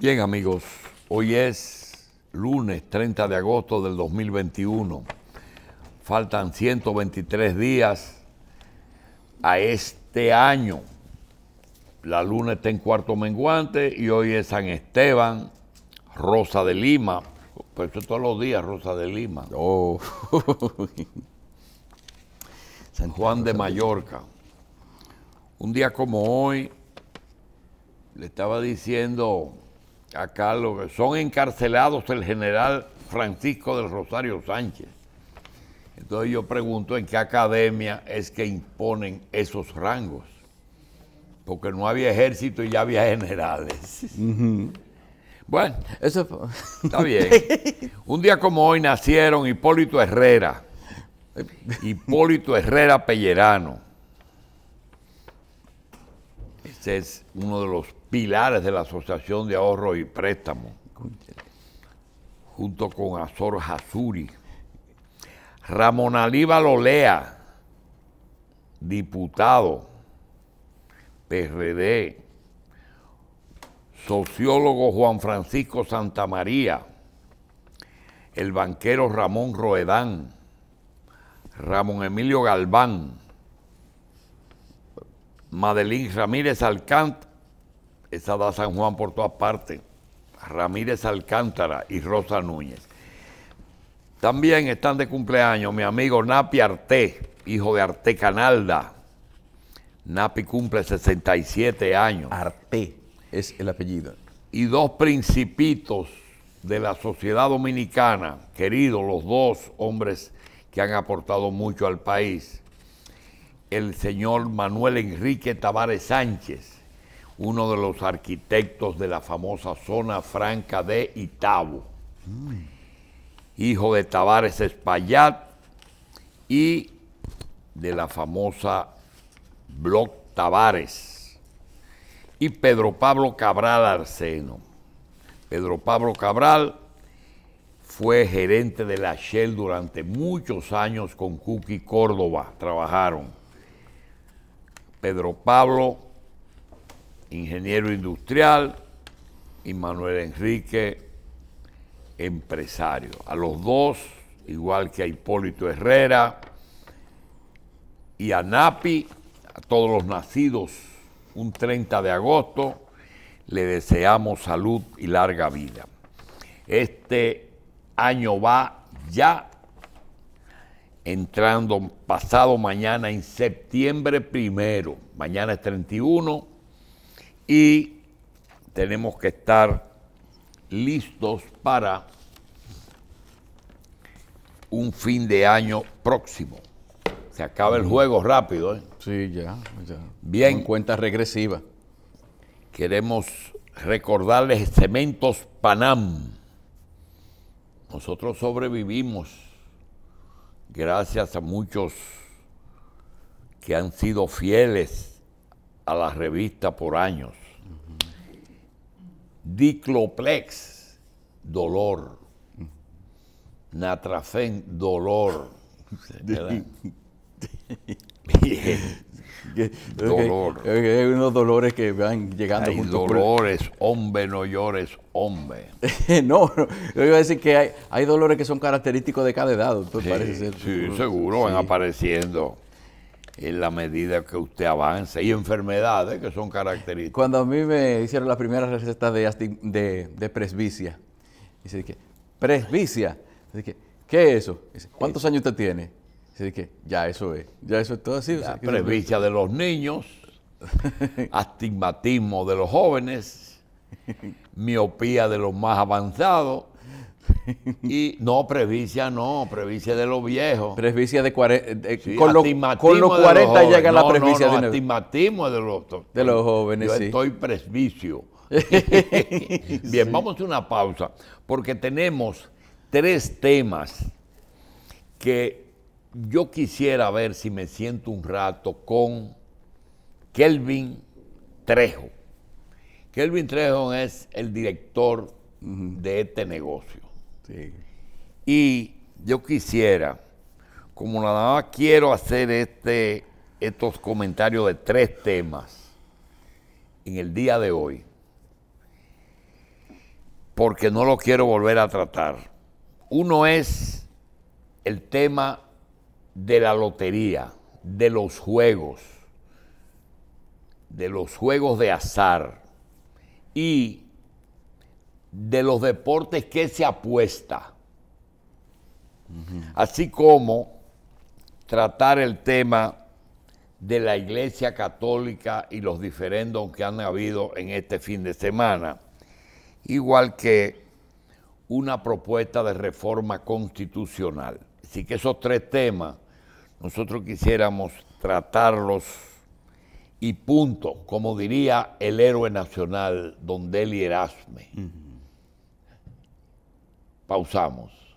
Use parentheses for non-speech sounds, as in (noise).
Bien amigos, hoy es lunes 30 de agosto del 2021. Faltan 123 días a este año. La luna está en cuarto menguante y hoy es San Esteban, Rosa de Lima. por eso todos los días, Rosa de Lima. (laughs) San Juan de Mallorca. Un día como hoy, le estaba diciendo acá que son encarcelados el general Francisco del Rosario Sánchez. Entonces yo pregunto en qué academia es que imponen esos rangos, porque no había ejército y ya había generales. Bueno, eso está bien. Un día como hoy nacieron Hipólito Herrera, Hipólito Herrera Pellerano. Ese es uno de los pilares de la Asociación de Ahorro y Préstamo, junto con Azor Hasuri. Ramón alíbal Olea, diputado, PRD, sociólogo Juan Francisco Santamaría, el banquero Ramón Roedán, Ramón Emilio Galván, Madeline Ramírez Alcántara esa da San Juan por todas partes. Ramírez Alcántara y Rosa Núñez. También están de cumpleaños mi amigo Napi Arte, hijo de Arte Canalda. Napi cumple 67 años. Arte es el apellido. Y dos principitos de la sociedad dominicana, queridos los dos hombres que han aportado mucho al país. El señor Manuel Enrique Tavares Sánchez uno de los arquitectos de la famosa zona franca de Itabo, hijo de Tavares Espaillat y de la famosa Bloc Tavares, y Pedro Pablo Cabral Arseno. Pedro Pablo Cabral fue gerente de la Shell durante muchos años con Cookie Córdoba, trabajaron. Pedro Pablo ingeniero industrial, y Manuel Enrique, empresario. A los dos, igual que a Hipólito Herrera y a Napi, a todos los nacidos un 30 de agosto, le deseamos salud y larga vida. Este año va ya entrando pasado mañana en septiembre primero. Mañana es 31 y tenemos que estar listos para un fin de año próximo. Se acaba el juego rápido. ¿eh? Sí, ya, Bien. cuenta regresiva. Queremos recordarles Cementos Panam. Nosotros sobrevivimos gracias a muchos que han sido fieles a la revista por años. Dicloplex, dolor. natrafén dolor. (laughs) (laughs) dolor. Hay, unos dolores que van llegando dolores, hombre, no llores, hombre. (laughs) no, yo iba a decir que hay, hay dolores que son característicos de cada edad, sí, seguro, van apareciendo en la medida que usted avanza y enfermedades que son características. Cuando a mí me hicieron las primeras recetas de, de, y presbicia, dice que, presbicia, dice que, ¿qué es eso? ¿Cuántos años usted tiene? Dice que, ya eso es, ya eso es todo así. presbicia de los niños, (laughs) astigmatismo de los jóvenes, miopía de los más avanzados, (laughs) Y no, presbicia no, presbicia de los viejos. Presbicia de 40. con, los 40 llega la presbicia. no, no, de de los, jóvenes. Yo estoy presbicio. (laughs) (laughs) Bien, vamos a una pausa, porque tenemos tres temas que yo quisiera ver si me siento un rato con Kelvin Trejo. Kelvin Trejo es el director de este negocio. Y yo quisiera, como nada más quiero hacer este, estos comentarios de tres temas en el día de hoy, porque no lo quiero volver a tratar. Uno es el tema de la lotería, de los juegos, de los juegos de azar y de los deportes que se apuesta, así como tratar el tema de la Iglesia Católica y los diferendos que han habido en este fin de semana, igual que una propuesta de reforma constitucional. Así que esos tres temas nosotros quisiéramos tratarlos y punto, como diría el héroe nacional, don Deli Erasme. Pausamos.